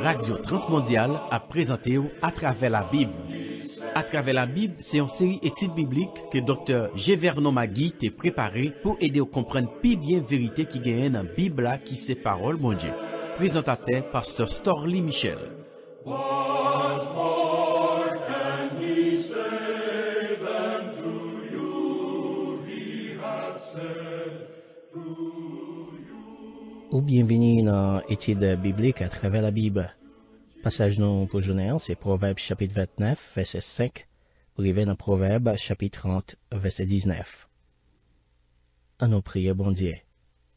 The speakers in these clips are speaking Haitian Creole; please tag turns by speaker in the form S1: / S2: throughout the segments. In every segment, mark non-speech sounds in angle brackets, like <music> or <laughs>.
S1: Radio Transmondial a prezante ou Atrave la Bib Atrave la Bib se yon seri etit biblik ke Dr. Gevernon Magui te prepare pou ede ou komprenne pi bien verite ki genyen an Bib la ki se parol mounje Prezentate Pastor Storlie Michel Atrave la Bib
S2: ou bienvenue dans l'étude biblique à travers la Bible. Passage non pour journée, c'est Proverbe chapitre 29, verset 5, ou arriver dans Proverbes chapitre 30, verset 19. À nos prières, bon Dieu.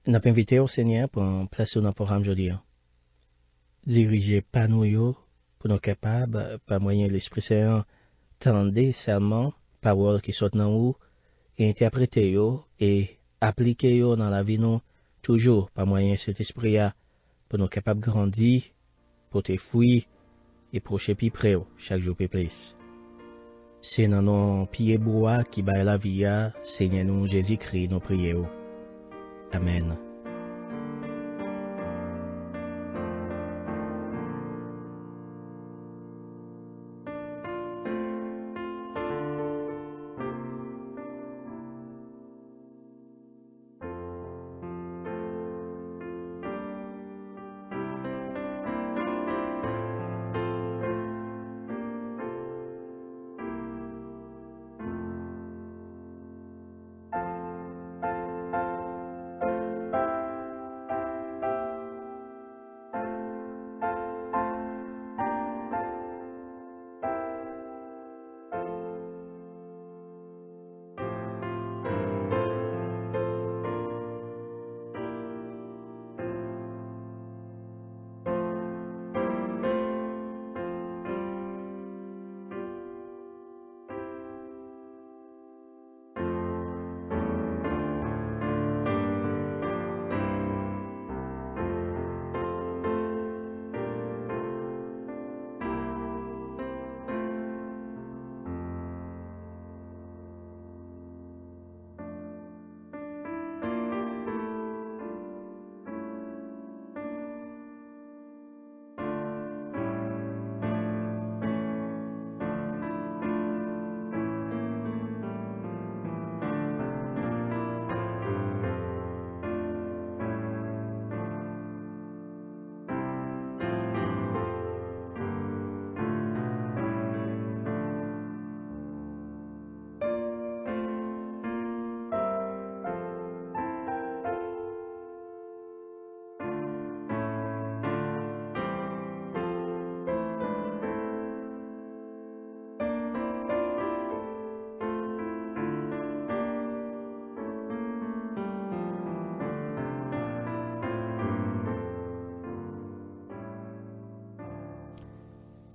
S2: Nous invité au Seigneur pour un placer dans le programme aujourd'hui. Hein. Dirigez pas nous, pour nous capables, par moyen de l'Esprit Saint, tendez seulement paroles qui sont dans nous, et interprétez et appliquez dans la vie nous, Toujou pa mwayen set espri ya, pou nou kapap grandi, pou te fwi, e pou chepi preo chak jou pe plis. Se nanon piye boua ki baye la viya, se nyanon Jezi kri nou priye yo. Amen.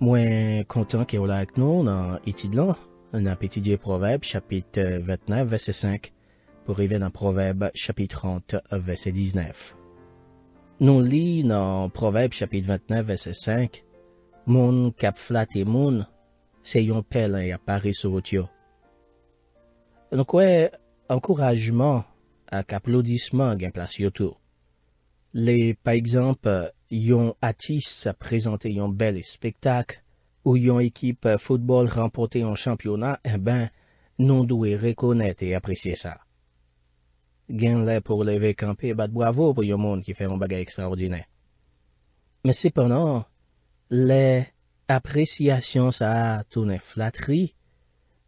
S2: Mwen kontan ki ou la ak nou nan itidlan nan apetidye proveb chapit 29 vese 5 pou rive nan proveb chapit 30 vese 19. Nou li nan proveb chapit 29 vese 5, moun kap flat e moun se yon pelen ya pari sou vout yo. Nou kwe ankourajman ak aplodisman gen plas yo tou. Le, pa ekzamp, yon atis prezante yon bel spektak, ou yon ekip foutbol rampote yon champyona, e eh ben, non dwe rekone te apresye sa. Gen le pou leve kampe, bat bravo pou yon moun ki fe yon bagay ekstraordine. Me se penan, le apresyasyon sa a toune flatri,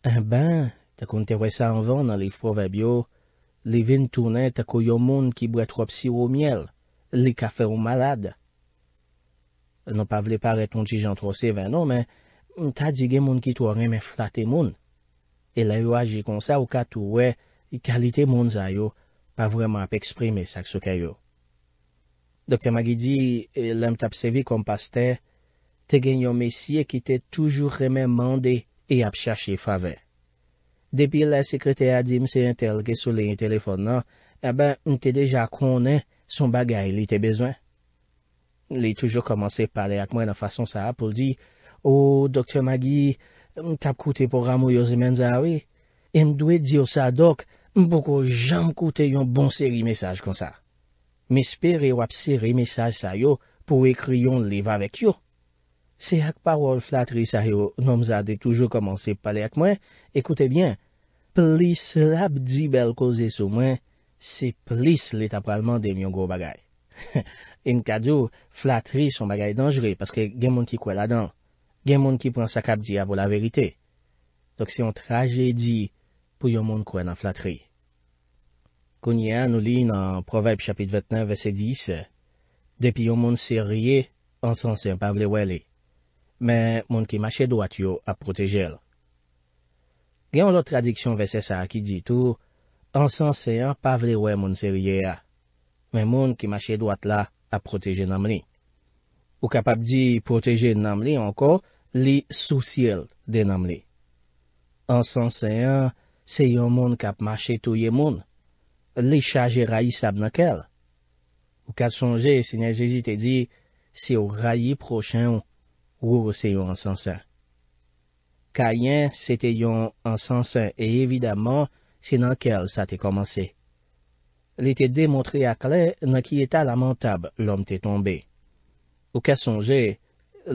S2: e ben, ta kon te we sa anvan nan li fpoveb yo, li vin toune ta kou yon moun ki bwe trop si wou miel. li ka fè ou malade. Non pa vle pa reton ti jan tro se vè nan, men ta di gen moun ki tou reme flate moun. E la yo aji kon sa ou ka tou we, kalite moun zay yo, pa vreman ap eksprime sakso kè yo. Dokte Magidi, e, lem tap sevi kompaste, te gen yon mesye ki te toujou reme mande e ap chache fave. Depi la sekrete Adim Seyentel ke sou le yon telefon nan, Aba, eh mte deja konen son bagay li te bezwen. Li toujou komanse pale ak mwen nan fason sa apol di, O, doktor Magui, tap koute pou ramou yo zimen za we. En dwe diyo sa dok, mpoko jan koute yon bon seri mesaj kon sa. Mespere wap seri mesaj sa yo pou ekri yon li va vek yo. Se ak parol flatri sa yo, nom za de toujou komanse pale ak mwen, ekoute bien, pli slab di bel koze sou mwen, se plis l'etap pralman de myon gwo bagay. <laughs> En kado, flatri son bagay danjre, paske gen moun ki kwe la dan, gen moun ki pran sakap di ap w la verite. Dok se yon traje di, pou yon moun kwen an flatri. Kounye an ou li nan Proveb chapit 29 vese 10, depi yon moun se rie, ansan se yon pavle weli, men moun ki mache do atyo ap protejel. Gen yon lot tradiksyon vese sa ki di tou, An san seyan pa vle wè moun seriye ya. Mè moun ki mache doat la ap proteje nam li. Ou kap ap di proteje nam li anko, li souciel de nam li. An san seyan, seyon moun kap mache touye moun. Li chaje rayi sab na kel. Ou kat sonje, se nè jesite di, se yo rayi prochen ou seyon an san seyan. Kayen se teyon an san seyan, e evidaman, Sinan kel sa te komanse. Li te demontre ak le nan ki eta lamentab lom te tombe. Ou kes sonje,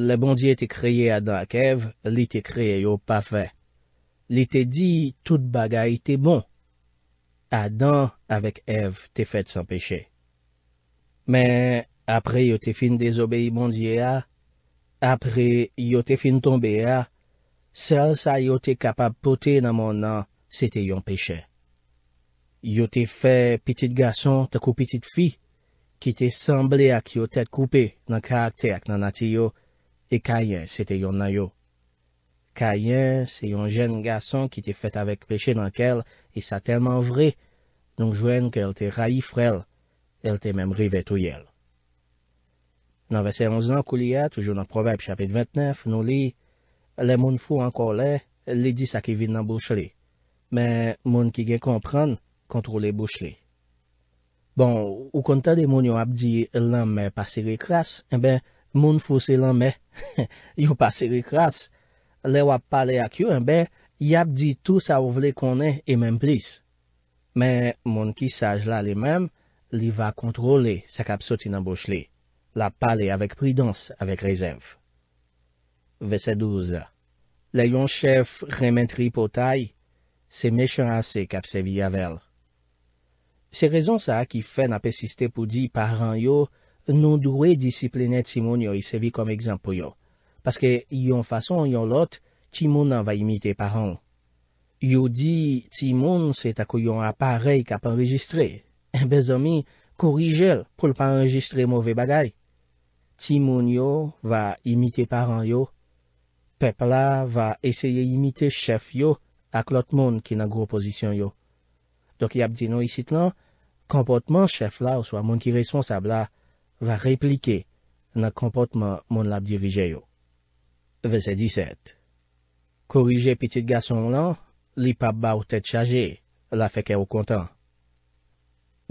S2: le bondye te kreye adan ak ev, li te kreye yo pafe. Li te di tout bagay te bon. Adan avek ev te fet san peche. Men apre yo te fin dezobe yi bondye ya, apre yo te fin tombe ya, sel sa yo te kapab pote nan mon nan. se te yon peche. Yo te fe petit gason te ko petit fi, ki te semble ak yo tet koupe nan ka akte ak nan atiyo, e kayen se te yon nayo. Kayen se yon jen gason ki te fet avèk peche nan kel, e sa telman vre, nou jwen ke el te rayi frel, el te mem rive tou yel. Nan ve se yon zan kou li ya, toujou nan probèb chapit 29, nou li, le moun fou anko le, li di sa ki vin nan bouch li. Men, moun ki gen kompran, kontrole bouch li. Bon, ou konta de moun yo ap di lanme pa siri kras, en ben, moun fouse lanme, <laughs> yo pa siri kras, le wap pale ak yo, en ben, y ap di tout sa ou vle konen, e menm plis. Men, moun ki saj la li menm, li va kontrole sak ap soti nan bouch li. La pale avek pridans, avek rezerv. Vese 12 Le yon chef remetri potay, se mechan ase kap sevi yavel. Se rezon sa ki fen apesiste pou di paran yo, non douwe disiplene timoun yo y sevi kom ekzampo yo, paske yon fason yon lot, timoun nan va imite paran. Yo di timoun se takou yon aparey kap eh enregistre, en bezomi korijel pou l pa enregistre mouve bagay. Timoun yo va imite paran yo, pepla va eseye imite chef yo, ak lot moun ki nan gro pozisyon yo. Dok y ap di nou isit lan, kompotman chef la ou swa moun ki responsab la va replike nan kompotman moun la ap dirije yo. Vese 17 Korije pitit gason lan, li pa ba ou tete chaje, la feke ou kontan.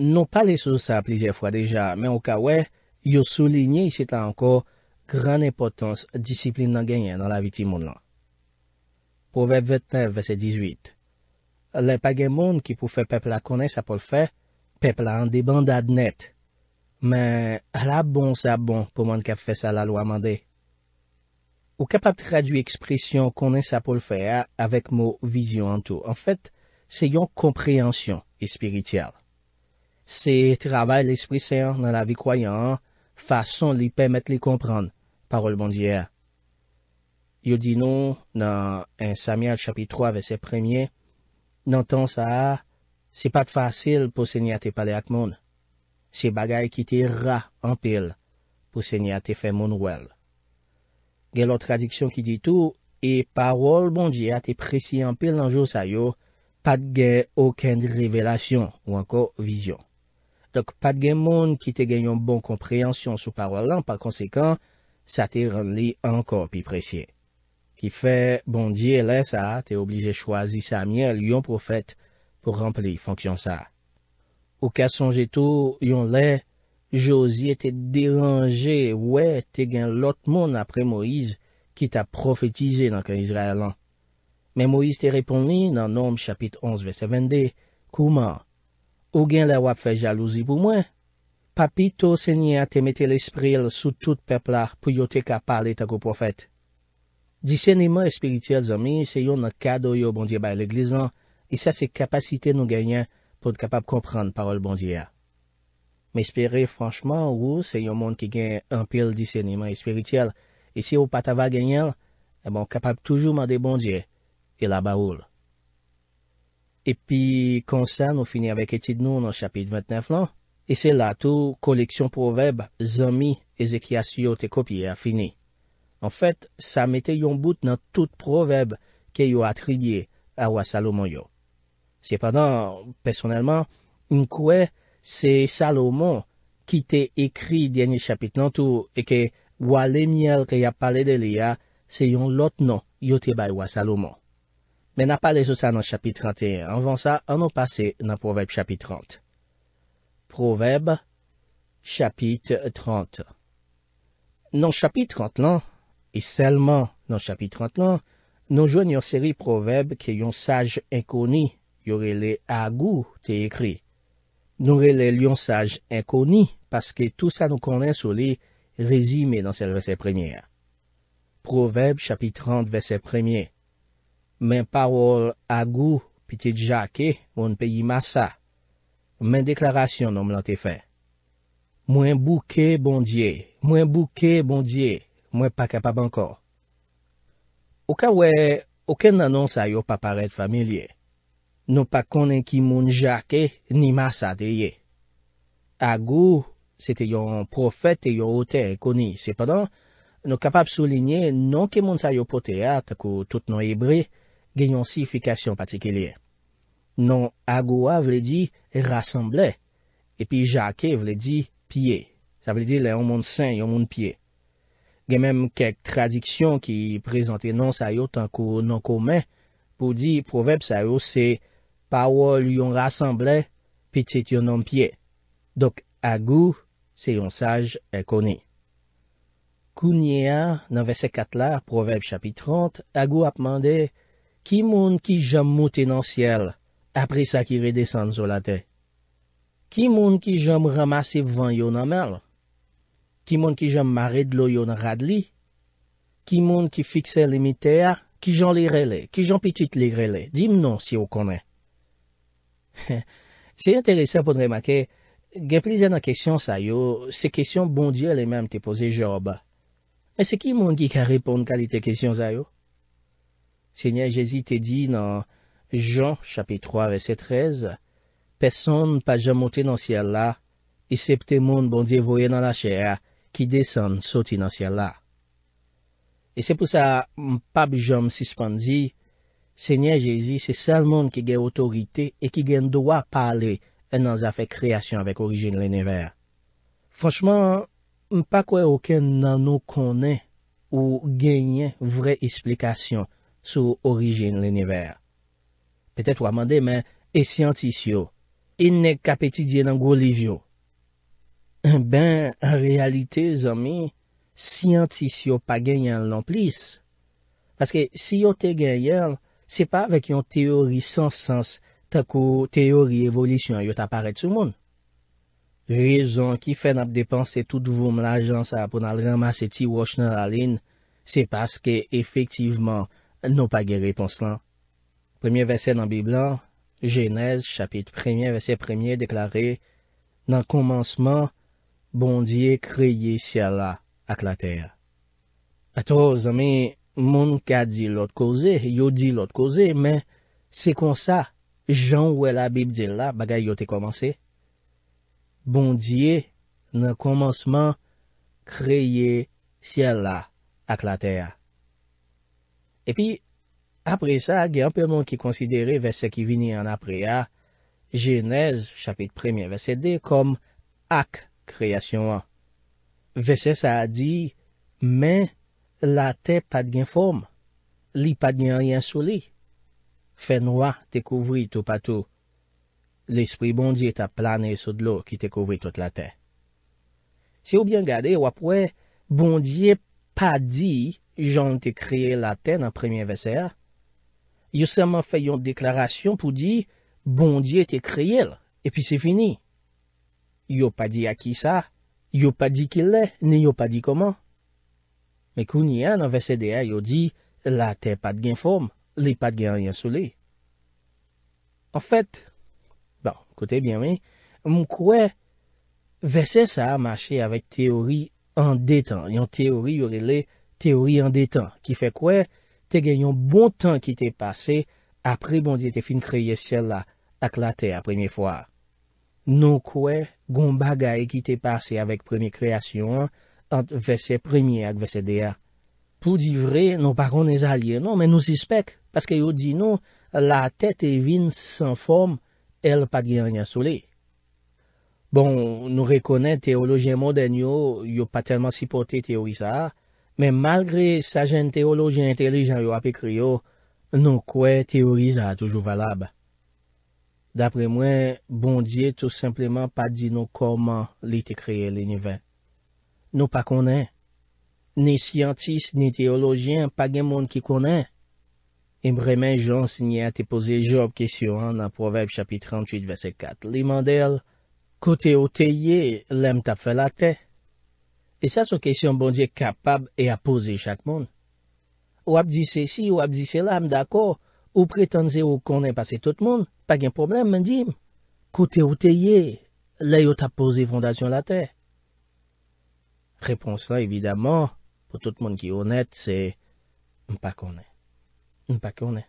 S2: Non pa leso sa plizye fwa deja, men ou ka we, yo soligne isit lan anko gran epotans disiplin nan genyen nan la vitin moun lan. Proverb 29, verset 18. Le pagay moun ki pou fè pepla konen sa pou l'fè, pepla an de bandade net. Men, la bon sa bon pou moun kap fè sa la lwa mande. Ou kapap tradu ekspresyon konen sa pou l'fè avèk mou vizyon an tou. En fèt, se yon komprehensyon espirityal. Se travay l'esprit seyon nan la vi kwayan, fason li pèmet li kompran, parol bondyea. Yo di nou nan en Samyad chapit 3 ve se premye, nan tan sa a, se pat fasil pou se nye ate pale ak moun. Se bagay ki te ra anpil pou se nye ate fe moun wel. Ge lout tradiksyon ki di tou, e parol bon di ate presi anpil nan jo sa yo, pat ge oken de revelasyon ou anko vizyon. Dok pat gen moun ki te gen yon bon kompreyansyon sou parol lan, pa konsekan, sa te rend li anko pi presye. Y fe, bon diye le sa, te oblije chwazi sa myel yon profet pou rempli fonksyon sa. Ou kasonje tou yon le, josi te deranje we te gen lot moun apre Moise ki ta profetize nan ken Israelan. Men Moise te repon li nan nom chapit 11 vesevende kouman. Ou gen le wap fe jalouzi pou mwen? Papi tou se nye te mette l'espril sou tout pepla pou yo te kapale ta go profet. Diseniman espirityel zami se yon nan kado yo bondye bay l'eglizan, e sa se kapasite nou genyen pou te kapap komprende parol bondye ya. Me espere franchman ou se yon moun ki genyen anpil diseniman espirityel, e si ou patava genyen, e bon kapap toujou mande bondye, e la ba oul. E pi konsen nou fini avek eti nou nan chapit 29 lan, non? e se la tou koleksyon proveb zami e zekyasyo te kopye a fini. En fèt, sa mette yon bout nan tout proweb ke yo atriye a wa Salomon yo. Se padan, personelman, un kwe se Salomon ki te ekri denye chapit nan tou e ke wale miel ke ya pale de liya se yon lot nan yo te bay wa Salomon. Men ap pale zo sa nan chapit 31. Anvan sa, anon pase nan proweb chapit 30. Proweb chapit 30. Nan chapit 30 lan... E selman, nan chapit 30 lan, nou jwen yon seri proweb ke yon saj enkoni yore le agou te ekri. Nou rele yon saj enkoni, paske tout sa nou konen soli rezime nan sel vese premier. Proweb chapit 30 vese premier. Men parol agou piti dja ke, moun peyi massa. Men deklarasyon nou mlan te fin. Mwen bouke bon die, mwen bouke bon die. mwen pa kapab ankor. Ou ka wè, ouken nanon sa yo pa paret familye. Non pa konen ki moun jake, ni masa de ye. Agou, sete yon profet e yon ote koni. Sepadan, non kapab solinye, non ki moun sa yo pote at, akou tout non ebre, gen yon sifikasyon patike liye. Non agou a vle di rasemble, epi jake vle di pye. Sa vle di le yon moun sen yon moun pye. Gen menm kek tradiksyon ki prezante nan sa yo tankou nan koumen pou di proweb sa yo se pa wòl yon rasemble pitit yon anpye. Dok agou se yon saj ekone. Kounyea, nan vese katler, proweb chapit 30, agou apmande ki moun ki jom mouten an siel apre sa ki vede san zolate? Ki moun ki jom ramase vvan yon anmel? Ki moun ki jom mare dlo yon rad li? Ki moun ki fikse limiter? Ki jom li rele? Ki jom petit li rele? Dim non si yo konen. <laughs> Se interese pondre ma ke, gen plize nan kesyon sa yo, se kesyon bondye le menm te pose je oba. Mese ki moun ki ka repon kalite kesyon sa yo? Senye Jezi te di nan Jean chapit 3 vese 13, Peson pa jom monte nan siya la, e septe moun bondye voye nan la chea, ki desan sou ti nan sya la. E se pou sa, mpap jom sispan di, se nye jezi se salmon ki gen otorite e ki gen dwa pale en nan zafè kreasyon avèk orijen l'eniver. Franchman, mpap kwe okè nan nou konè ou genye vre eksplikasyon sou orijen l'eniver. Petèt waman de men, e siantisyon, in e ne kapetidye nan gwo livyon, <laughs> Ben, a realite zomi, siyantisi yo pa genyen lan plis. Paske si yo te genyen, se pa vek yon teori sans-sans tako teori evolisyon yo ta paret sou moun. Rezon ki fe nap depanse tout voum la jans apon al ramase ti wosh nan alin, se paske efektiveman nou pa genye repons lan. Premier vese nan Biblan, Genèse, chapit premier vese premier deklare nan komansman, Bondye kreyye siya la ak la teya. Atoz, ame, moun ka di lot koze, yo di lot koze, men se konsa, jan wè la bib di la bagay yo te komanse. Bondye nan komanseman kreyye siya la ak la teya. E pi, apre sa, gen apelman ki konsidere vese ki vini an apre ya, jenèz, chapit premiè vese de, kom ak kreyye. kreasyon an. Vese sa a di, men la ten pad gen form. Li pad gen rien sou li. Fè noua te kouvri tou patou. L'esprit bondye ta plane sou dlou ki te kouvri tout la ten. Si ou bien gade, wapwe, bondye pa di, jan te kreye la ten an premiye vese a. Yo seman fe yon deklarasyon pou di, bondye te kreye l, epi se fini. Yo pa di a ki sa, yo pa di ki le, ni yo pa di koman. Me kouni an an vese de a, yo di, la te pat gen form, li pat gen an yansou li. An fet, bon, kote bien we, moun kwe, vese sa a mache avek teori an detan. Yon teori yore le, teori an detan, ki fe kwe, te gen yon bon tan ki te pase, apre bon di te fin kreye sel la, ak la te apre mi fwa. nou kwe goun bagay ki te pase avèk premye kreasyon ant vese premye ak vese dea. Pou di vre, nou pa kon ne zalye, nou men nou zispek, paske yo di nou la tete e vin san form el pa ganyan soli. Bon, nou rekonen teoloji mou den yo, yo pa telman sipote teorisa, men malgre sajen teoloji entelejan yo apikri yo, nou kwe teorisa toujou valab. Dapre mwen, bondye tout simplement pa di nou koman li te kreye liniven. Nou pa konen. Ni siyantis, ni teologyen, pa gen moun ki konen. E mremen, jons ni a te pose job kesyon nan proverb chapit 38 vese 4. Li mandel, kote ou teye, lem tap fe late. E sa sou kesyon bondye kapab e a pose chak moun. Ou ap di se si, ou ap di se la, mdako, ou pretenze ou konen pase tout moun. Pag yon problem men di, kote ou te ye, le yo ta pose fondasyon la te. Reponslan evidaman, pou tout moun ki yon net, se, m pa konen. M pa konen.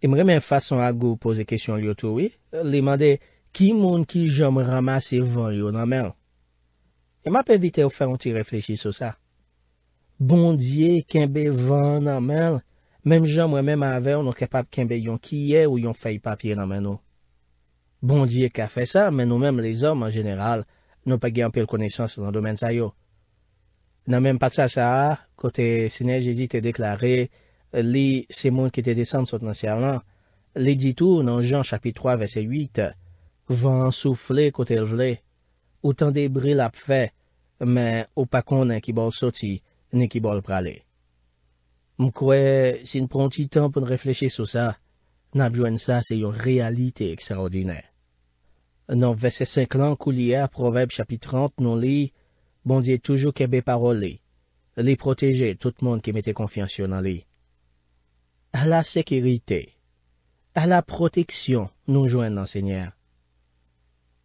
S2: E m remen fason a go pose kesyon liotou, li mande, ki moun ki jom ramase van yo nan men? E m ap evite ou fè an ti reflechi sou sa. Bondye, kenbe van nan men? Nan men? Mèm jan mwen mèm avè, ou nou kapap kèmbe yon kiye ou yon fèy papye nan mè nou. Bon diye ka fè sa, mè nou mèm lèzòm an jenèral, nou pa gèy an pèl koneysans nan domèn sa yo. Nan mèm pat sa sa a, kote sè nè jè di te deklare, li se moun ki te desan sot nan sè alan, li di tou nan jan chapit 3 vè se 8, vè ansouflè kote lèv lè, ou tan de bril ap fè, mè ou pa kon nè ki bol soti, nè ki bol pralè. Mkwe, si n pronti tan pou n refleche sou sa, n apjouen sa se yon realite eksarodine. Nan vese 5 lan kou liye a proweb chapit 30 nou li, bondye toujou kebe parole. Li proteje tout moun ki mete konfiansyon nan li. A la sekirite, a la proteksyon nou jwen nan se nye.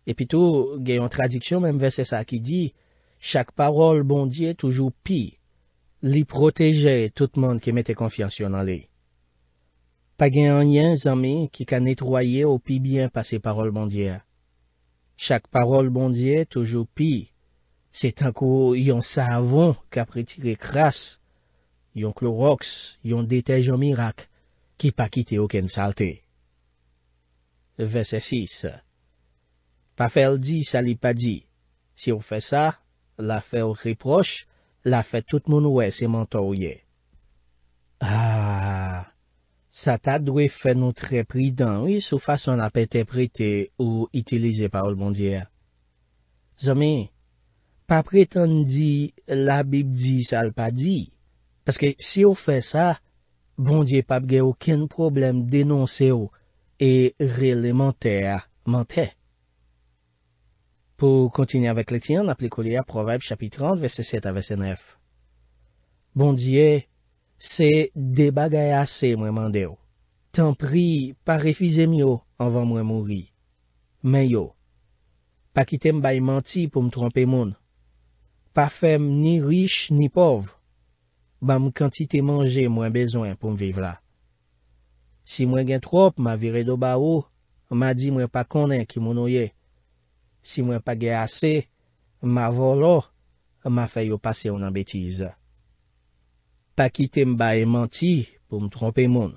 S2: E pito, geyon tradiksyon men vese sa ki di, chak parol bondye toujou pi. Li proteje tout moun ki mette konfiyansyon nan li. Pa gen anyen zami ki kan etroye ou pi byen pa se parol bondye. Chak parol bondye toujou pi, se tankou yon savon kapri tire kras, yon klorox, yon detej o mirak, ki pa kite oken salte. Ve se sis. Pa fel di sa li pa di. Si ou fe sa, la fel riproche, la fè tout moun wè se mante ou ye. Aaaa, ah, sa ta dwe fè nou tre pridan wè sou fason ap eteprete ou itilize bon pa ou l bondye. Zomen, pa pritan di la bib di sal pa di, paske si ou fè sa, bondye pa bge ou ken problem denonse ou e relemente a mante. Pou kontini avèk lèk tiyan, ap li kolè a provèb chapit 30, vèsè 7 avèsè 9. Bon diè, se debagay asè mwen mandè ou. Tan pri, pa refizèm yo anvan mwen mouri. Men yo. Pa kitè m bay manti pou m trompe moun. Pa fem ni rich ni pov. Ba m kantite manje mwen bezwen pou m viv la. Si mwen gen trop ma vire do ba ou, ma di mwen pa konen ki moun ou ye. Si mwen pa ge ase, ma volo, ma fay yo pase ou nan betize. Pa kite mba e manti pou mtrompe moun.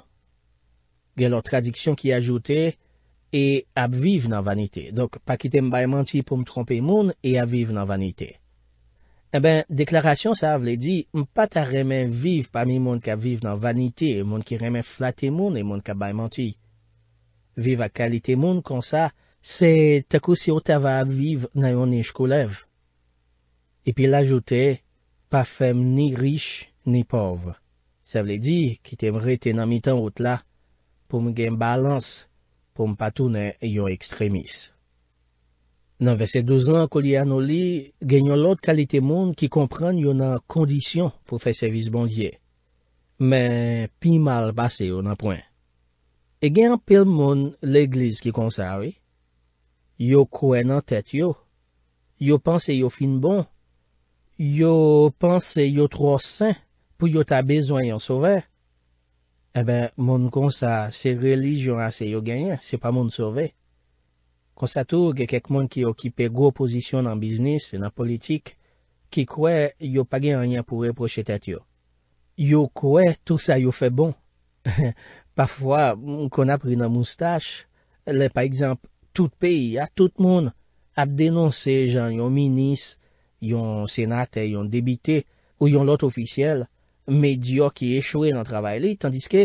S2: Ge lor tradiksyon ki ajoute, e ap vive nan vanite. Dok, pa kite mba e manti pou mtrompe moun, e ap vive nan vanite. E ben, deklarasyon sa avle di, mpa ta remen vive pa mi moun ka vive nan vanite, moun ki remen flate moun, e moun ka bay manti. Vive a kalite moun konsa, Se te kousi ou te va apviv nan yon nishkou lev. E pi lajoute, pafem ni rish ni pov. Sa vle di ki te mre te nan mitan ou tla pou m gen balans pou m patou nan yon ekstremis. Nan ve se douzan kou li anou li, gen yon lot kalite moun ki kompran yon nan kondisyon pou fe servis bondye. Men pi mal base yon nan pwen. E gen an pel moun le gliz ki konsa wey. Yo kouè nan tèt yo, yo panse yo fin bon, yo panse yo tro sè, pou yo ta bezwen yon sove. E ben, moun kon sa, se relijyon ase yo genyen, se pa moun sove. Kon sa tou, gen kek moun ki yo kipe gro pozisyon nan biznis, nan politik, ki kouè yo pagè anyen pou reproche tèt yo. Yo kouè, tout sa yo fè bon. <laughs> Parfwa, kon apri nan moustache, le pa ekzamp... Tout peyi a, tout moun ap denonse jan yon minis, yon senate, yon debite, ou yon lot ofisyele, medyo ki echewe nan travay li, tandis ke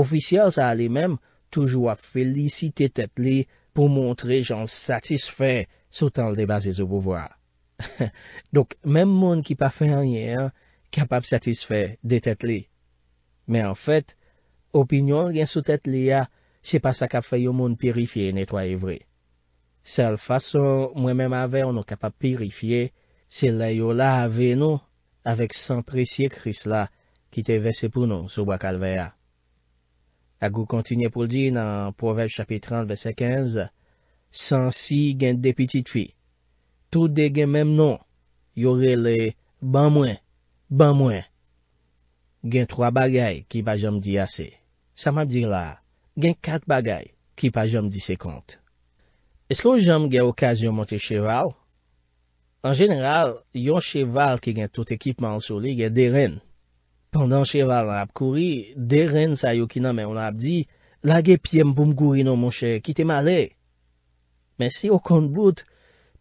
S2: ofisyele sa ale menm toujou ap felicite tet li pou montre jan satisfe sou tan le debase zo bouvoar. <laughs> Dok, menm moun ki pa fe a nyen, kapap satisfe de tet li. Men en fet, opinyon gen sou tet li a, se pa sa kap fe yon moun pirifiye netwa evreye. Se al fason mwen mèm ave, an nou kapap pirifiye, se la yo la ave nou, avek san presye kris la ki te vese pou nou sou bakal ve a. Agou kontinye pou ldi nan Proverbe chapitran vese 15, San si gen depitit fi, tout de gen mèm nou, yo rele ban mwen, ban mwen. Gen troa bagay ki pa jom di ase. Sa mab di la, gen kat bagay ki pa jom di se kont. Eskou janm gen okasyon monte cheval? An jeneral, yon cheval ke gen tout ekipman sou li gen de ren. Pendan cheval nan ap kouri, de ren sa yo ki nan men ou nan ap di, lage piem boum gouri nou monshe, kite male. Men si yo kont bout,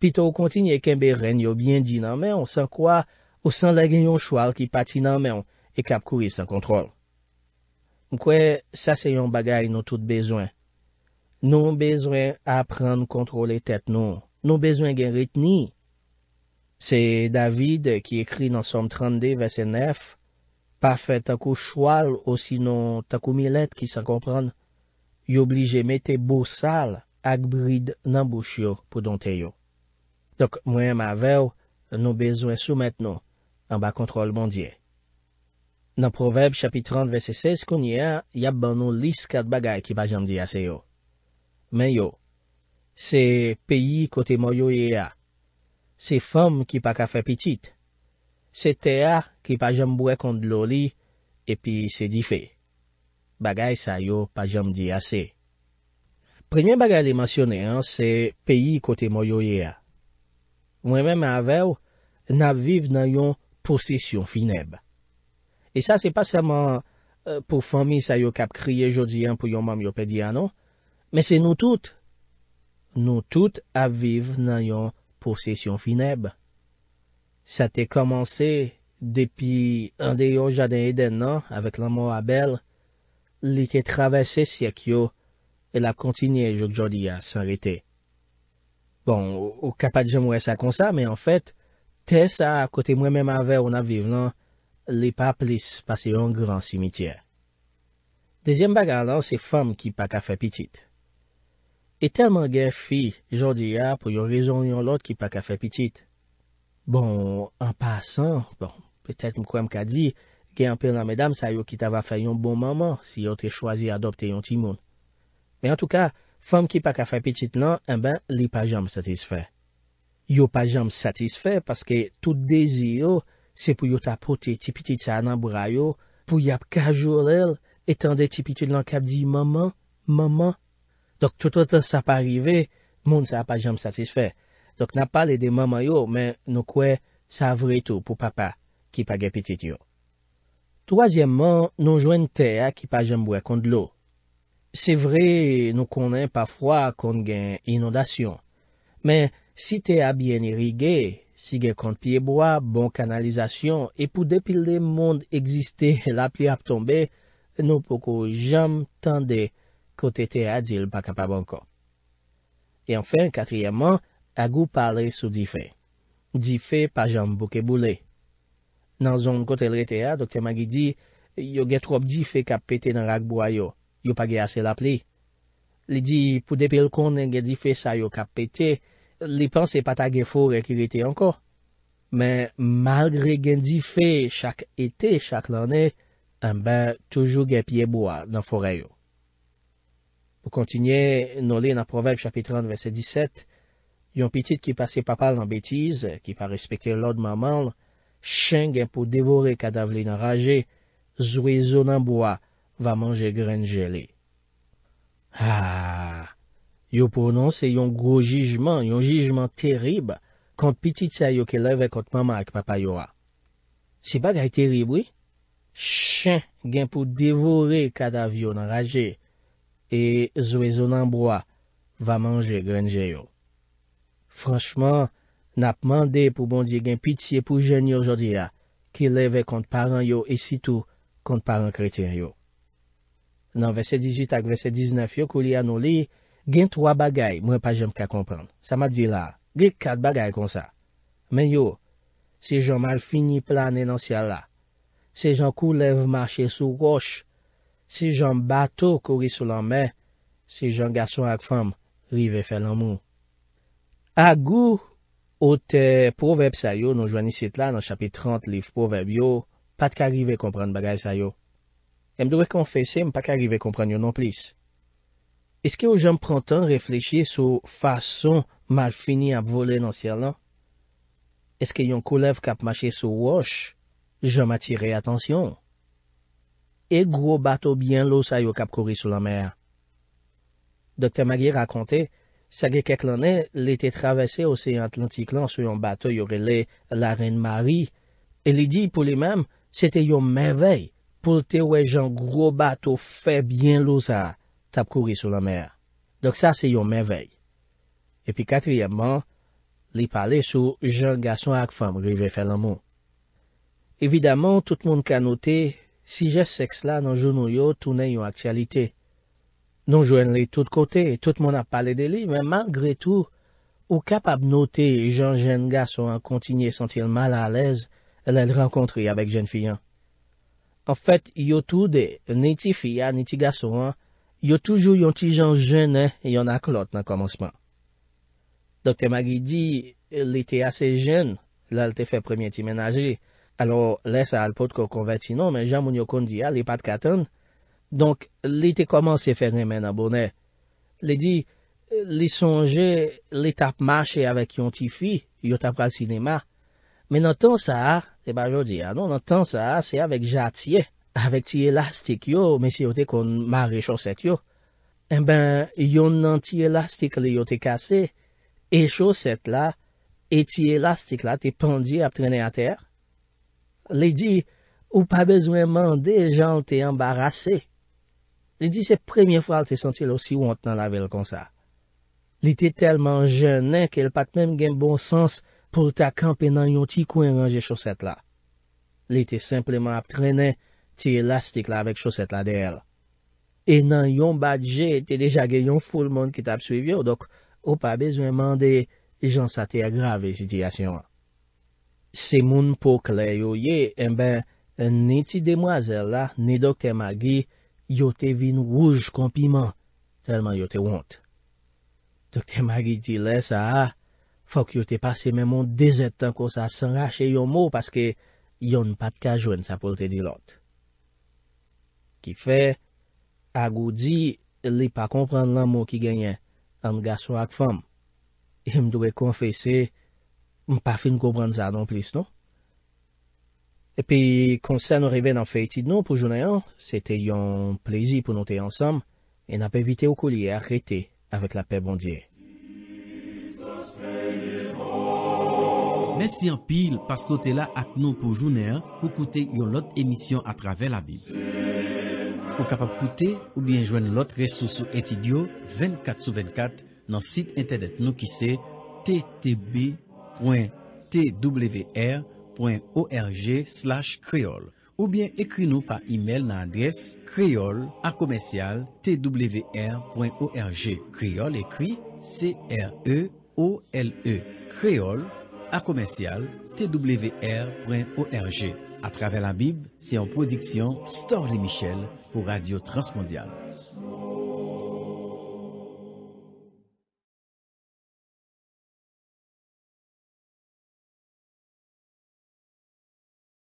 S2: pito yo kontinye kembe ren yo bien di nan men ou san kwa, ou san lage yon chwal ki pati nan men ou, e kap kouri san kontrol. Mkwe, sa se yon bagay nou tout bezwen. Non nou bezwen apren kontrole tet nou. Nou bezwen gen rit ni. Se David ki ekri nan som 32 vese 9, pa fe takou chwal osi nan takou milet ki sa kompran, yo blije mete bousal ak brid nan bouch yo pou donte yo. Dok mwen ma avew, nou bezwen soumet nou, an ba kontrole bondye. Nan proveb chapit 30 vese 16 konye, yap ban nou lis kat bagay ki bajan di ase yo. Men yo, se peyi kote mwoyo ye a, se fom ki pa ka fe pitit, se te a ki pa jom bwe kont loli, epi se di fe. Bagay sa yo pa jom di ase. Premyen bagay li mwasyone an, se peyi kote mwoyo ye a. Mwen men men avew, nan viv nan yon posisyon fineb. E sa se pa seman euh, pou fomi sa yo kap kriye jodi an pou yon mwom yo pedi anon. Mè se nou tout, nou tout apviv nan yon posesyon fineb. Sa te komanse depi an de yon jaden eden nan, avèk lan mo Abel, li ke travesse siak yo, e la kontinye jok jodi a san rete. Bon, ou kapat jemwe sa kon sa, men an fèt, te sa akote mwen mèm avè w nan apviv nan, li pa plis pase yon gran simityè. Dezyem baga lan, se fèm ki pa ka fè pitit. E telman gen fi, jodi ya, pou yo rezon yon lot ki pa ka fe pitit. Bon, an pasan, bon, petek mkwem ka di, gen an pe nan medam sa yo ki ta va fe yon bon maman, si yo te chwazi adopte yon timoun. Men an tou ka, fam ki pa ka fe pitit nan, en ben, li pa jan m satisfe. Yo pa jan m satisfe, paske tout dezi yo, se pou yo ta pote ti pitit sa nan bura yo, pou yap ka jorel, etan de ti pitit nan ka di, maman, maman. Dok toutotan sa pa rive, moun sa pa jam satisfe. Dok na pale de mama yo, men nou kwe sa vre to pou papa ki pa gepetit yo. Troasyemman, nou jwen te a ki pa jam bwe kont lo. Se vre nou konen pafwa kont gen inodasyon. Men si te a bien irige, si gen kont pieboa, bon kanalizasyon, e pou depil de moun existe <laughs> la pi ap tombe, nou poko jam tende. kote te adil baka pa banko. E anfen, katriyeman, agou palre sou di fe. Di fe pa janm bouke boule. Nan zon kote lre te a, dokte magi di, yo gen trop di fe kap pete nan ragbo a yo, yo pa ge ase la pli. Li di, pou depel konen gen di fe sa yo kap pete, li panse pata ge foure kirete anko. Men, malgre gen di fe chak ete chak lane, an eh ben toujou gen pie bo a nan fore yo. Pou kontinye, nou le nan Proveb chapitran vese 17, yon pitit ki pase papal nan betiz, ki pa respekte lode mamal, chen gen pou devore kadavle nan raje, zwezo nan boa, va manje gren jeli. Ha! Ah! Yo prononse yon gro jijman, yon jijman terib, kont pitit se yo ke leve kote mama ak papa yo a. Se ba gay terib, we? Chen gen pou devore kadavle nan raje, E zwezonan broa va manje grenje yo. Franchman, na pman de pou bondye gen pitiye pou jen yo jodi ya, ki leve kont paran yo, e sitou kont paran kriter yo. Nan vese 18 ak vese 19 yo kou li anou li, gen 3 bagay, mwen pa jem ka kompran. Sa ma di la, gen 4 bagay kon sa. Men yo, se jan mal fini planen ansya la, se jan kou leve mache sou roche, Si jan bato kouri sou lan men, si jan gason ak fam, rive felan moun. A gou ou te proverb sa yo nou jwani sit la nan chapit 30 liv proverb yo, pat ka rive kompran bagay sa yo. Emdouwe konfese m, pat ka rive kompran yo non plis. Eske ou jan prantan reflechi sou fason mal fini ap vole nan siel lan? Eske yon koulev kap mache sou wosh, jan matire atansyon? e gro bato byen lousa yo kap kouri sou la mer. Dokte Magui rakonte, sa ge kek lone, li te travesse oseant lantiklan sou yon bato yorele la renne mari, e li di pou li mem, se te yon merveil, pou te we jan gro bato fe byen lousa tap kouri sou la mer. Dok sa se yon merveil. E pi katriyemman, li pale sou jan gason ak fam rive felan moun. Evidaman, tout moun ka note, Si jè seks la nan jounou yo, tou ne yon aksyalite. Non jwen li tout kote, tout moun ap pale de li, men mangre tou, ou kapab note jan jen ga so an kontinye sentil mal a lez, lè l renkontri avek jen fiyan. En fèt, yo tou de, ni ti fiyan, ni ti ga so an, yo toujou yon ti jan jen e, yon ak lot nan komonsman. Dokte Magui di, lè te ase jen, lè l te fe premye ti menaje, alo lè sa al pot ko non, konwè ah, eh ah, non, ti nan, men jan moun yo kondi ya, li pat katan. Donk, li te koman se fè remè nan bonè. Li di, li sonjè, li tap mâche avèk yon ti fi, yo tap pral sinema. Men nan tan sa a, se ba jò di ya, nan tan sa a, se avèk ja tiè, avèk ti elastik yo, men si yo te kon marè chosèt yo, en ben, yon nan ti elastik li yo te kase, e chosèt la, e ti elastik la, te pandi ap trenè a tèr, Lè di, ou pa bezwenman de jan l te embarrase. Lè di se premiè fwa l te sentil osi want nan la vel kon sa. Lè te telman jenè ke l pat menm gen bon sens pou l te akampe nan yon ti kwen ranje choset la. Lè te simplement ap trenè ti elastik la vek choset la de el. E nan yon batje te deja gen yon ful mon ki tap suyvyo, dok ou pa bezwenman de jan sa te agrave sitiyasyon an. Se moun pou kle yo ye, en ben, nen ti demwazel la, nen Dokte Magi, yo te vin wouj konpiman, telman yo te wont. Dokte Magi ti le sa a, fok yo te pase men moun dezèd tan kon sa san rache yo mou, paske yo n'pad ka jwen sa pote di lot. Ki fe, Agoudi li pa kompran lan mou ki genye, an gaso ak fom. Yem dwe konfese, Mpafi mkobran zan non an plis nou. E pi konsen nou rebe nan fey etid nou pou jounen an, se te yon plezi pou nou te yon sam, e nan pe evite ou kolye arrete avet la pe bondye.
S1: Mersi an pil paskote la ak nou pou jounen an pou koute yon lot emisyon a trave la bib. Ou kapap koute ou bien jwen lot resosou etid yo 24 sou 24 nan sit internet nou ki se ttb.org www.twr.org.creole Ou bien ekri nou pa imel nan adres creoleakomensialtwr.org Creole ekri C-R-E-O-L-E e e. Creoleakomensialtwr.org A travè la bib, se yon prodiksyon Storle Michel pou Radio Transmondial